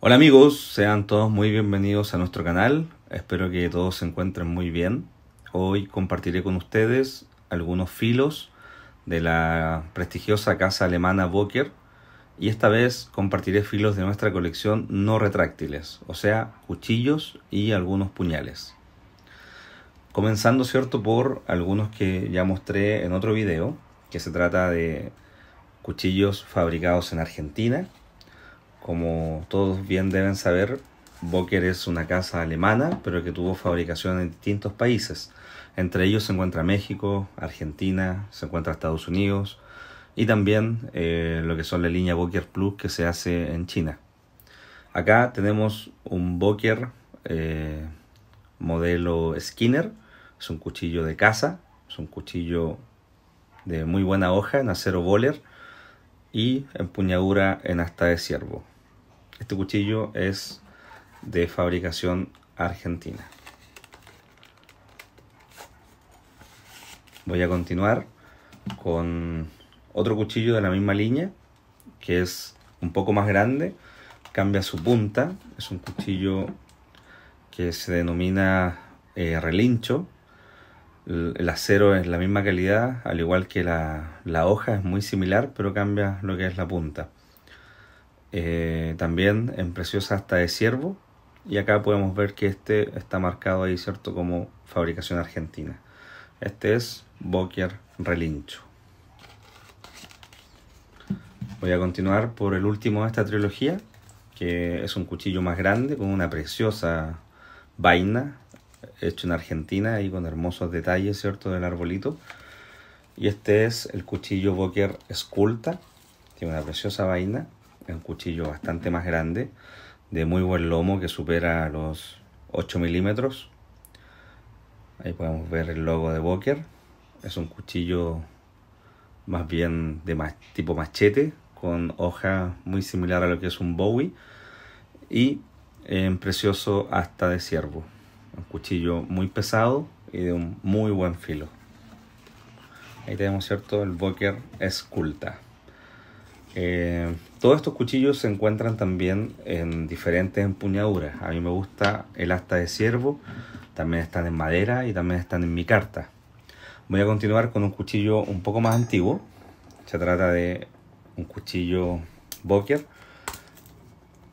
Hola amigos, sean todos muy bienvenidos a nuestro canal. Espero que todos se encuentren muy bien. Hoy compartiré con ustedes algunos filos de la prestigiosa casa alemana Boker y esta vez compartiré filos de nuestra colección no retráctiles, o sea, cuchillos y algunos puñales. Comenzando, ¿cierto?, por algunos que ya mostré en otro video, que se trata de cuchillos fabricados en Argentina, como todos bien deben saber, Boker es una casa alemana, pero que tuvo fabricación en distintos países. Entre ellos se encuentra México, Argentina, se encuentra Estados Unidos y también eh, lo que son la línea Boker Plus que se hace en China. Acá tenemos un Boker eh, modelo Skinner, es un cuchillo de casa, es un cuchillo de muy buena hoja en acero boller y empuñadura en hasta de ciervo. Este cuchillo es de fabricación argentina. Voy a continuar con otro cuchillo de la misma línea, que es un poco más grande, cambia su punta, es un cuchillo que se denomina eh, relincho el acero es la misma calidad, al igual que la, hoja es muy similar, pero cambia lo que es la punta. Eh, también en preciosa hasta de ciervo. Y acá podemos ver que este está marcado ahí, ¿cierto? Como fabricación argentina. Este es Boker Relincho. Voy a continuar por el último de esta trilogía, que es un cuchillo más grande con una preciosa vaina hecho en Argentina y con hermosos detalles, ¿cierto?, del arbolito. Y este es el cuchillo Boker Esculta, tiene una preciosa vaina, es un cuchillo bastante más grande, de muy buen lomo que supera los 8 milímetros. Ahí podemos ver el logo de Boker. Es un cuchillo más bien de tipo machete, con hoja muy similar a lo que es un Bowie y en eh, precioso hasta de ciervo. Un cuchillo muy pesado y de un muy buen filo. Ahí tenemos, ¿cierto? El Boker Esculta. Eh, todos estos cuchillos se encuentran también en diferentes empuñaduras. A mí me gusta el asta de ciervo, también están en madera y también están en mi carta. Voy a continuar con un cuchillo un poco más antiguo. Se trata de un cuchillo Boker.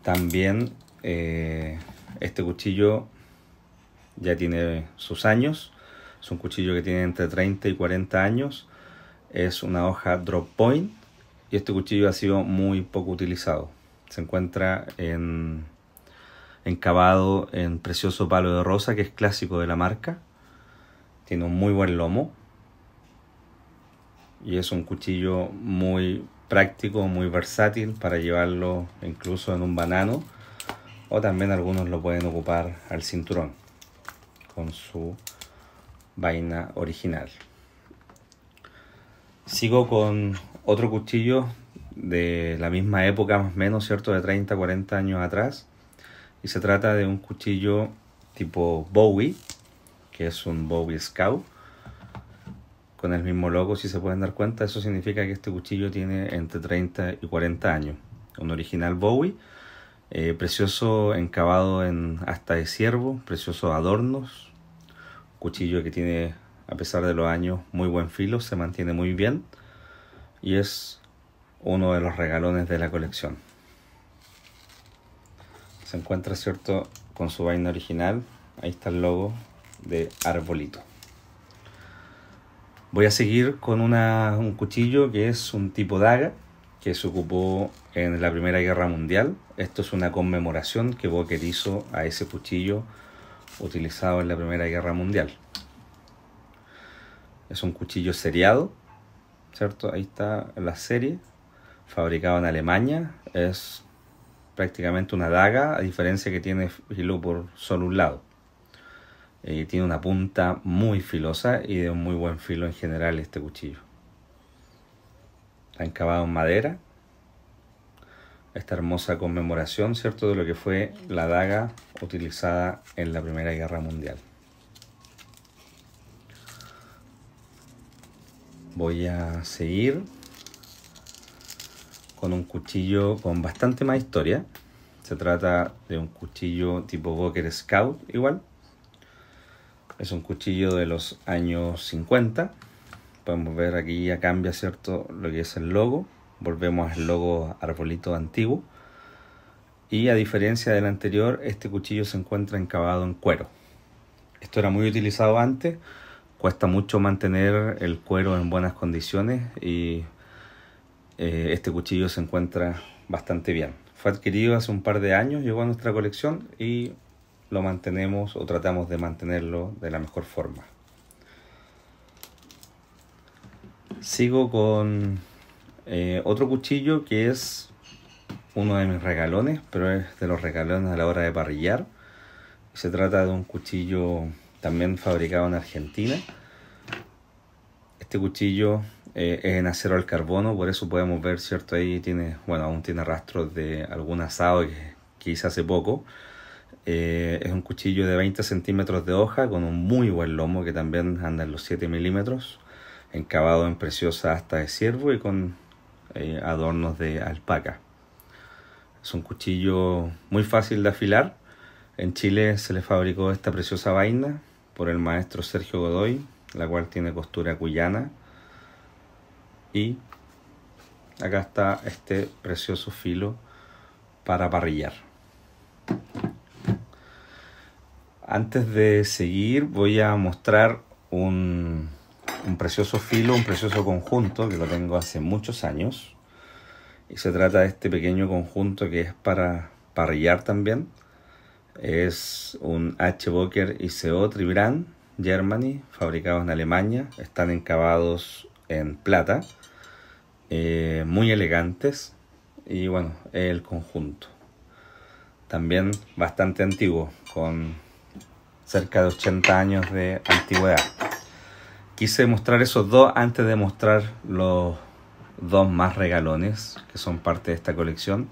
También eh, este cuchillo ya tiene sus años. Es un cuchillo que tiene entre 30 y 40 años. Es una hoja drop point y este cuchillo ha sido muy poco utilizado. Se encuentra en, encavado en precioso palo de rosa que es clásico de la marca. Tiene un muy buen lomo y es un cuchillo muy práctico, muy versátil para llevarlo incluso en un banano o también algunos lo pueden ocupar al cinturón con su vaina original. Sigo con otro cuchillo de la misma época más o menos, ¿cierto? De 30, 40 años atrás. Y se trata de un cuchillo tipo Bowie, que es un Bowie Scout, con el mismo logo, si se pueden dar cuenta. Eso significa que este cuchillo tiene entre 30 y 40 años. Un original Bowie eh, precioso encabado en hasta de ciervo, preciosos adornos, cuchillo que tiene a pesar de los años muy buen filo, se mantiene muy bien y es uno de los regalones de la colección. Se encuentra, cierto, con su vaina original. Ahí está el logo de arbolito. Voy a seguir con un cuchillo que es un tipo daga que se ocupó en la Primera Guerra Mundial. Esto es una conmemoración que Boker hizo a ese cuchillo utilizado en la Primera Guerra Mundial. Es un cuchillo seriado, ¿cierto? Ahí está la serie, fabricado en Alemania. Es prácticamente una daga, a diferencia que tiene filo por solo un lado. Eh, tiene una punta muy filosa y de un muy buen filo en general este cuchillo han cavado en madera. Esta hermosa conmemoración, ¿cierto?, de lo que fue la daga utilizada en la Primera Guerra Mundial. Voy a seguir con un cuchillo con bastante más historia. Se trata de un cuchillo tipo Boker Scout, igual. Es un cuchillo de los años 50 podemos ver aquí ya cambia, ¿cierto? Lo que es el logo. Volvemos al logo arbolito antiguo. Y a diferencia del anterior, este cuchillo se encuentra encabado en cuero. Esto era muy utilizado antes. Cuesta mucho mantener el cuero en buenas condiciones y eh, este cuchillo se encuentra bastante bien. Fue adquirido hace un par de años, llegó a nuestra colección y lo mantenemos o tratamos de mantenerlo de la mejor forma. Sigo con eh, otro cuchillo que es uno de mis regalones, pero es de los regalones a la hora de parrillar. Se trata de un cuchillo también fabricado en Argentina. Este cuchillo eh, es en acero al carbono, por eso podemos ver, ¿cierto? Ahí tiene, bueno, aún tiene rastros de algún asado que, hice hace poco. Eh, es un cuchillo de 20 centímetros de hoja con un muy buen lomo que también anda en los 7 milímetros, encavado en preciosa hasta de ciervo y con eh, adornos de alpaca. Es un cuchillo muy fácil de afilar. En Chile se le fabricó esta preciosa vaina por el maestro Sergio Godoy, la cual tiene costura cuyana. Y acá está este precioso filo para parrillar. Antes de seguir voy a mostrar un un precioso filo, un precioso conjunto que lo tengo hace muchos años. Y se trata de este pequeño conjunto que es para parrillar también. Es un H. Boker ICO Tribran, Germany, fabricados en Alemania. Están encabados en plata, eh, muy elegantes. Y bueno, el conjunto. También bastante antiguo, con cerca de 80 años de antigüedad. Quise mostrar esos dos antes de mostrar los dos más regalones que son parte de esta colección.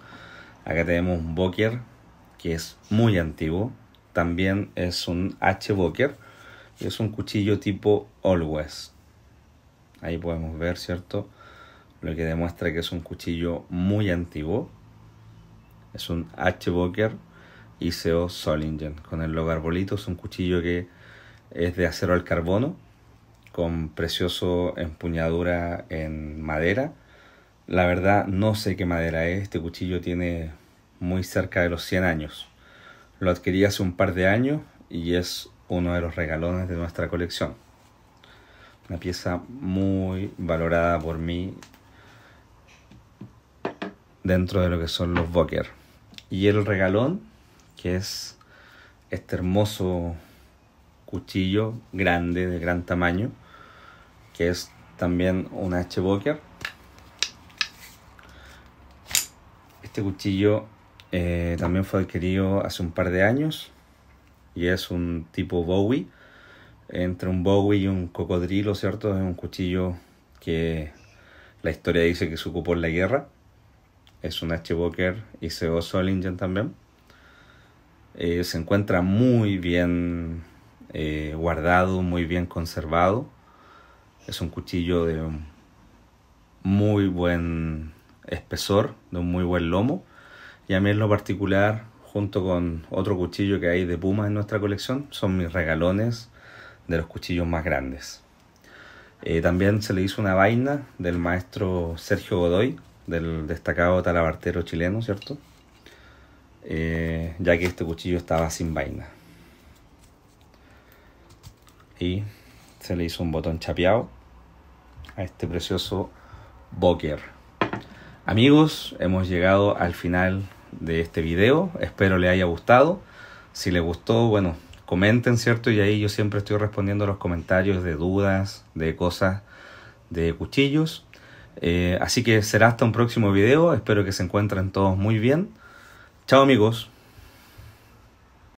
Acá tenemos un Boker que es muy antiguo. También es un H Boker y es un cuchillo tipo Always. Ahí podemos ver, ¿cierto? Lo que demuestra que es un cuchillo muy antiguo. Es un H Boker ICO Solingen con el logo Es un cuchillo que es de acero al carbono con precioso empuñadura en madera. La verdad no sé qué madera es, este cuchillo tiene muy cerca de los 100 años. Lo adquirí hace un par de años y es uno de los regalones de nuestra colección. Una pieza muy valorada por mí dentro de lo que son los Boker. Y el regalón, que es este hermoso cuchillo grande, de gran tamaño, que es también un H. Este cuchillo eh, también fue adquirido hace un par de años y es un tipo Bowie. Entre un Bowie y un cocodrilo, ¿cierto? Es un cuchillo que la historia dice que se ocupó en la guerra. Es un H. Boker ICO Solingen también. Eh, se encuentra muy bien eh, guardado, muy bien conservado. Es un cuchillo de muy buen espesor, de un muy buen lomo. Y a mí en lo particular, junto con otro cuchillo que hay de Puma en nuestra colección, son mis regalones de los cuchillos más grandes. Eh, también se le hizo una vaina del maestro Sergio Godoy, del destacado talabartero chileno, ¿cierto? Eh, ya que este cuchillo estaba sin vaina y se le hizo un botón chapeado a este precioso Boker. Amigos, hemos llegado al final de este video. Espero le haya gustado. Si le gustó, bueno, comenten, ¿cierto? Y ahí yo siempre estoy respondiendo los comentarios de dudas, de cosas, de cuchillos. Eh, así que será hasta un próximo video. Espero que se encuentren todos muy bien. Chao amigos.